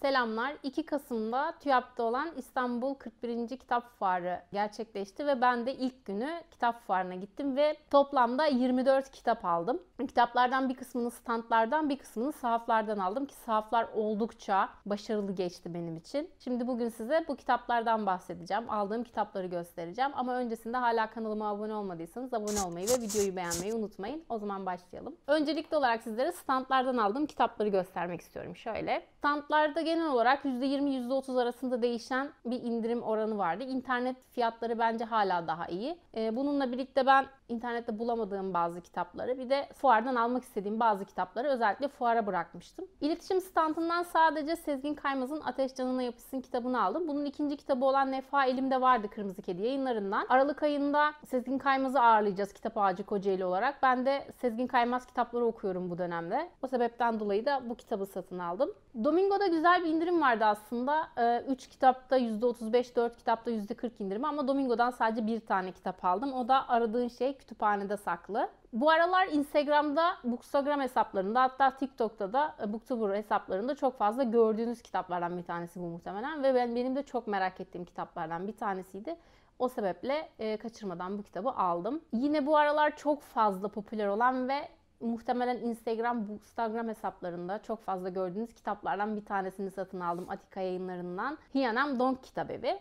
Selamlar. 2 Kasım'da TÜYAP'ta olan İstanbul 41. Kitap Fuarı gerçekleşti ve ben de ilk günü kitap fuarına gittim ve toplamda 24 kitap aldım. Kitaplardan bir kısmını standlardan bir kısmını sahaflardan aldım ki sahaflar oldukça başarılı geçti benim için. Şimdi bugün size bu kitaplardan bahsedeceğim. Aldığım kitapları göstereceğim ama öncesinde hala kanalıma abone olmadıysanız abone olmayı ve videoyu beğenmeyi unutmayın. O zaman başlayalım. Öncelikli olarak sizlere standlardan aldığım kitapları göstermek istiyorum. Şöyle standlarda genel olarak %20-%30 arasında değişen bir indirim oranı vardı. İnternet fiyatları bence hala daha iyi. Ee, bununla birlikte ben internette bulamadığım bazı kitapları bir de fuardan almak istediğim bazı kitapları özellikle fuara bırakmıştım. İletişim standından sadece Sezgin Kaymaz'ın Ateş Canına Yapışsın kitabını aldım. Bunun ikinci kitabı olan Nefa elimde vardı Kırmızı Kedi yayınlarından. Aralık ayında Sezgin Kaymaz'ı ağırlayacağız Kitap Ağacı Kocaeli olarak. Ben de Sezgin Kaymaz kitapları okuyorum bu dönemde. O sebepten dolayı da bu kitabı satın aldım. Domingo'da güzel güzel bir indirim vardı aslında. 3 ee, kitapta %35, 4 kitapta %40 indirim ama Domingo'dan sadece bir tane kitap aldım. O da aradığın şey kütüphanede saklı. Bu aralar Instagram'da, Bookstagram hesaplarında hatta TikTok'ta da e, Booktuber hesaplarında çok fazla gördüğünüz kitaplardan bir tanesi bu muhtemelen. Ve ben benim de çok merak ettiğim kitaplardan bir tanesiydi. O sebeple e, kaçırmadan bu kitabı aldım. Yine bu aralar çok fazla popüler olan ve muhtemelen Instagram, Bookstagram hesaplarında çok fazla gördüğünüz kitaplardan bir tanesini satın aldım Atika yayınlarından. Hiyanem Donk Kitabevi.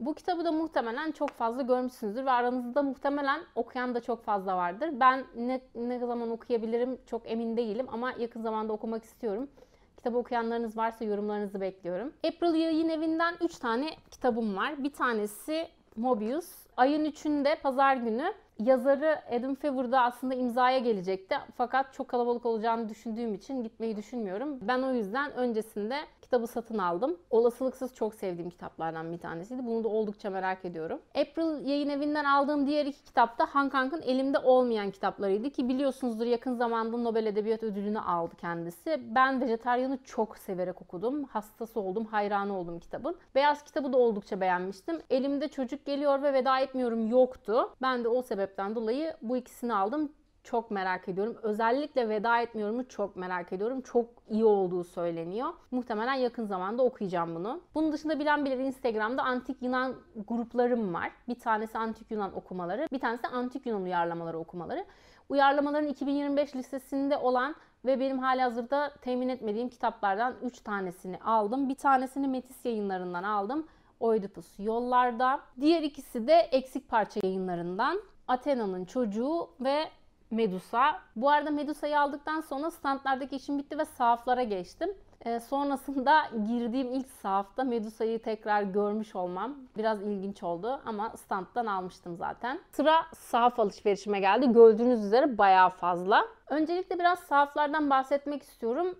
Bu kitabı da muhtemelen çok fazla görmüşsünüzdür ve aranızda muhtemelen okuyan da çok fazla vardır. Ben ne, ne zaman okuyabilirim çok emin değilim ama yakın zamanda okumak istiyorum. Kitabı okuyanlarınız varsa yorumlarınızı bekliyorum. April Yayın Evi'nden 3 tane kitabım var. Bir tanesi Mobius, Ayın 3'ünde pazar günü yazarı Adam Fever'da aslında imzaya gelecekti. Fakat çok kalabalık olacağını düşündüğüm için gitmeyi düşünmüyorum. Ben o yüzden öncesinde kitabı satın aldım. Olasılıksız çok sevdiğim kitaplardan bir tanesiydi. Bunu da oldukça merak ediyorum. April yayın evinden aldığım diğer iki kitap da Hank Hank'ın elimde olmayan kitaplarıydı ki biliyorsunuzdur yakın zamanda Nobel Edebiyat Ödülünü aldı kendisi. Ben Vejetaryan'ı çok severek okudum. Hastası oldum, hayranı oldum kitabın. Beyaz kitabı da oldukça beğenmiştim. Elimde çocuk geliyor ve veda etmiyorum yoktu. Ben de o sebepten dolayı bu ikisini aldım çok merak ediyorum. Özellikle veda etmiyorumu çok merak ediyorum. Çok iyi olduğu söyleniyor. Muhtemelen yakın zamanda okuyacağım bunu. Bunun dışında bilen bilir Instagram'da antik Yunan gruplarım var. Bir tanesi antik Yunan okumaları, bir tanesi antik Yunan uyarlamaları okumaları. Uyarlamaların 2025 listesinde olan ve benim hazırda temin etmediğim kitaplardan 3 tanesini aldım. Bir tanesini Metis yayınlarından aldım. Oedipus Yollarda. Diğer ikisi de Eksik Parça yayınlarından. Athena'nın Çocuğu ve Medusa. Bu arada Medusa'yı aldıktan sonra standlardaki işim bitti ve sahaflara geçtim. E, sonrasında girdiğim ilk sahafta Medusa'yı tekrar görmüş olmam biraz ilginç oldu ama standtan almıştım zaten. Sıra sahaf alışverişime geldi. Gördüğünüz üzere bayağı fazla. Öncelikle biraz sahaflardan bahsetmek istiyorum.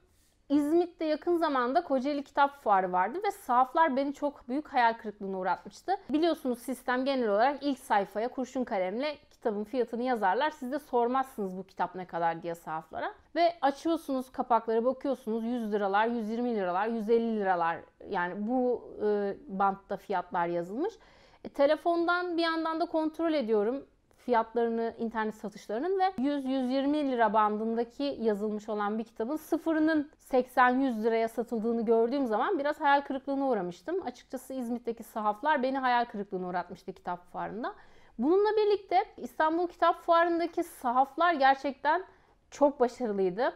İzmit'te yakın zamanda Kocaeli Kitap Fuarı vardı ve sahaflar beni çok büyük hayal kırıklığına uğratmıştı. Biliyorsunuz sistem genel olarak ilk sayfaya kurşun kalemle kitabın fiyatını yazarlar. Siz de sormazsınız bu kitap ne kadar diye sahaflara. Ve açıyorsunuz kapakları bakıyorsunuz 100 liralar, 120 liralar, 150 liralar yani bu e, bantta fiyatlar yazılmış. E, telefondan bir yandan da kontrol ediyorum fiyatlarını, internet satışlarının ve 100-120 lira bandındaki yazılmış olan bir kitabın sıfırının 80-100 liraya satıldığını gördüğüm zaman biraz hayal kırıklığına uğramıştım. Açıkçası İzmit'teki sahaflar beni hayal kırıklığına uğratmıştı kitap fuarında. Bununla birlikte İstanbul Kitap Fuarı'ndaki sahaflar gerçekten çok başarılıydı.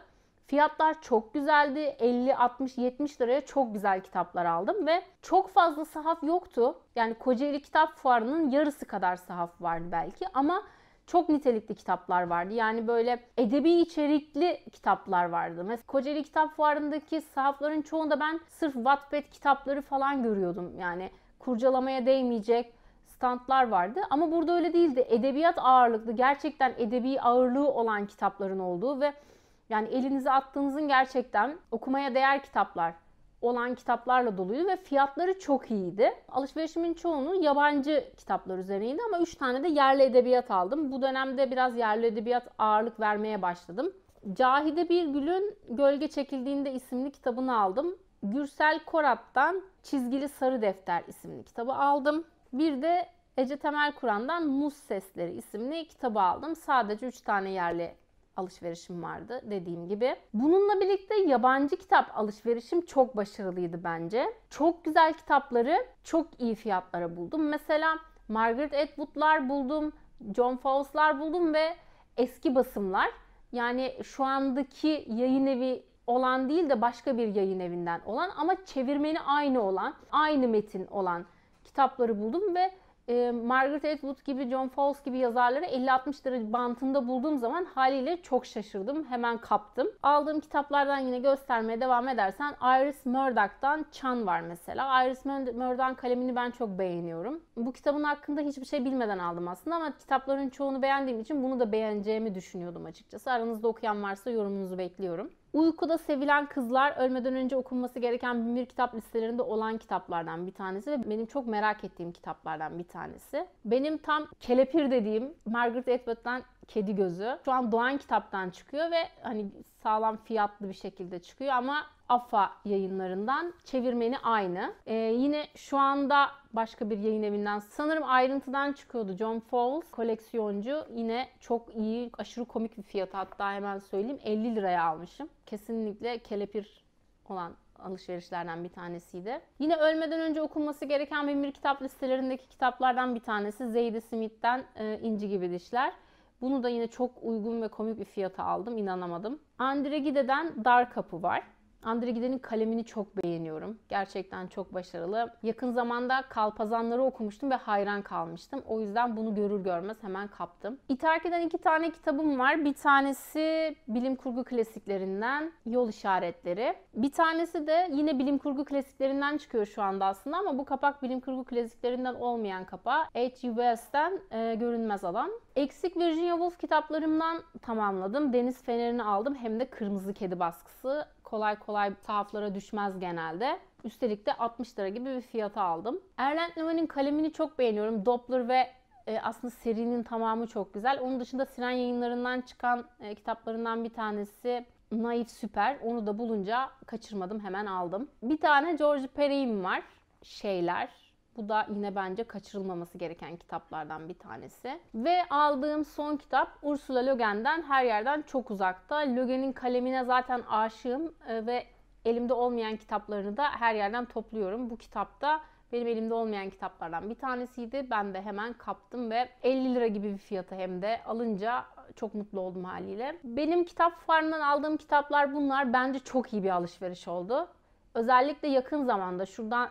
Fiyatlar çok güzeldi. 50, 60, 70 liraya çok güzel kitaplar aldım ve çok fazla sahaf yoktu. Yani Kocaeli Kitap Fuarı'nın yarısı kadar sahaf vardı belki ama çok nitelikli kitaplar vardı. Yani böyle edebi içerikli kitaplar vardı. Mesela Kocaeli Kitap Fuarı'ndaki sahafların çoğunda ben sırf Wattpad kitapları falan görüyordum. Yani kurcalamaya değmeyecek, standlar vardı. Ama burada öyle değildi. Edebiyat ağırlıklı, gerçekten edebi ağırlığı olan kitapların olduğu ve yani elinize attığınızın gerçekten okumaya değer kitaplar olan kitaplarla doluydu ve fiyatları çok iyiydi. Alışverişimin çoğunu yabancı kitaplar üzerineydi ama 3 tane de yerli edebiyat aldım. Bu dönemde biraz yerli edebiyat ağırlık vermeye başladım. Cahide Birgül'ün Gölge Çekildiğinde isimli kitabını aldım. Gürsel Korat'tan Çizgili Sarı Defter isimli kitabı aldım. Bir de Ece Temel Kur'an'dan Muz Sesleri isimli kitabı aldım. Sadece 3 tane yerli alışverişim vardı dediğim gibi. Bununla birlikte yabancı kitap alışverişim çok başarılıydı bence. Çok güzel kitapları çok iyi fiyatlara buldum. Mesela Margaret Atwood'lar buldum, John Fowleslar buldum ve eski basımlar. Yani şu andaki yayın evi olan değil de başka bir yayın evinden olan ama çevirmeni aynı olan, aynı metin olan kitapları buldum ve e, Margaret Atwood gibi, John Fowles gibi yazarları 50-60 derece bantında bulduğum zaman haliyle çok şaşırdım. Hemen kaptım. Aldığım kitaplardan yine göstermeye devam edersen Iris Murdoch'tan Chan var mesela. Iris Murdoch'un kalemini ben çok beğeniyorum. Bu kitabın hakkında hiçbir şey bilmeden aldım aslında ama kitapların çoğunu beğendiğim için bunu da beğeneceğimi düşünüyordum açıkçası. Aranızda okuyan varsa yorumunuzu bekliyorum. Uykuda Sevilen Kızlar ölmeden önce okunması gereken Binbir kitap listelerinde olan kitaplardan bir tanesi ve benim çok merak ettiğim kitaplardan bir tanesi. Benim tam kelepir dediğim Margaret Atwood'dan Kedi Gözü. Şu an Doğan Kitap'tan çıkıyor ve hani sağlam fiyatlı bir şekilde çıkıyor ama AFA yayınlarından çevirmeni aynı. Ee, yine şu anda başka bir yayın evinden sanırım ayrıntıdan çıkıyordu John Fowles koleksiyoncu yine çok iyi aşırı komik bir fiyat hatta hemen söyleyeyim 50 liraya almışım. Kesinlikle kelepir olan alışverişlerden bir tanesiydi. Yine ölmeden önce okunması gereken Mimir kitap listelerindeki kitaplardan bir tanesi Zeydi Smith'ten e, İnci Gibi Dişler. Bunu da yine çok uygun ve komik bir fiyata aldım. inanamadım. Andre Gide'den Dar Kapı var. Andre Gide'nin kalemini çok beğeniyorum. Gerçekten çok başarılı. Yakın zamanda Kalpazanları okumuştum ve hayran kalmıştım. O yüzden bunu görür görmez hemen kaptım. İterki'den iki tane kitabım var. Bir tanesi bilim kurgu klasiklerinden Yol İşaretleri. Bir tanesi de yine bilim kurgu klasiklerinden çıkıyor şu anda aslında ama bu kapak bilim kurgu klasiklerinden olmayan kapağı. H.G. Wells'ten e, Görünmez Alan. Eksik Virginia Woolf kitaplarımdan tamamladım. Deniz Fener'ini aldım hem de Kırmızı Kedi baskısı kolay kolay sahaflara düşmez genelde. Üstelik de 60 lira gibi bir fiyata aldım. Erland Neuman'ın kalemini çok beğeniyorum. Doppler ve e, aslında serinin tamamı çok güzel. Onun dışında Siren yayınlarından çıkan e, kitaplarından bir tanesi Naif Süper. Onu da bulunca kaçırmadım hemen aldım. Bir tane George Perey'im var. Şeyler bu da yine bence kaçırılmaması gereken kitaplardan bir tanesi. Ve aldığım son kitap Ursula Le Guin'den her yerden çok uzakta. Le Guin'in kalemine zaten aşığım e, ve elimde olmayan kitaplarını da her yerden topluyorum. Bu kitap da benim elimde olmayan kitaplardan bir tanesiydi. Ben de hemen kaptım ve 50 lira gibi bir fiyata hem de alınca çok mutlu oldum haliyle. Benim kitap farmından aldığım kitaplar bunlar. Bence çok iyi bir alışveriş oldu. Özellikle yakın zamanda şuradan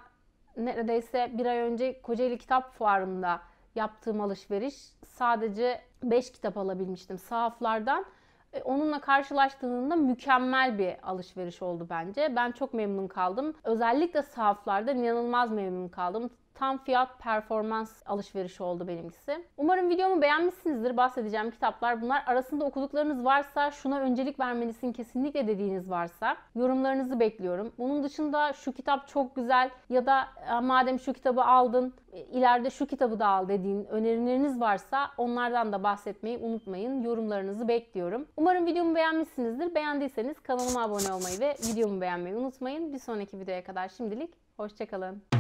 neredeyse bir ay önce Kocaeli Kitap Fuarı'nda yaptığım alışveriş sadece 5 kitap alabilmiştim sahaflardan. E, onunla karşılaştığımda mükemmel bir alışveriş oldu bence. Ben çok memnun kaldım. Özellikle sahaflarda inanılmaz memnun kaldım tam fiyat performans alışverişi oldu benimkisi. Umarım videomu beğenmişsinizdir. Bahsedeceğim kitaplar bunlar. Arasında okuduklarınız varsa şuna öncelik vermelisin kesinlikle dediğiniz varsa yorumlarınızı bekliyorum. Bunun dışında şu kitap çok güzel ya da madem şu kitabı aldın e, ileride şu kitabı da al dediğin önerileriniz varsa onlardan da bahsetmeyi unutmayın. Yorumlarınızı bekliyorum. Umarım videomu beğenmişsinizdir. Beğendiyseniz kanalıma abone olmayı ve videomu beğenmeyi unutmayın. Bir sonraki videoya kadar şimdilik hoşçakalın.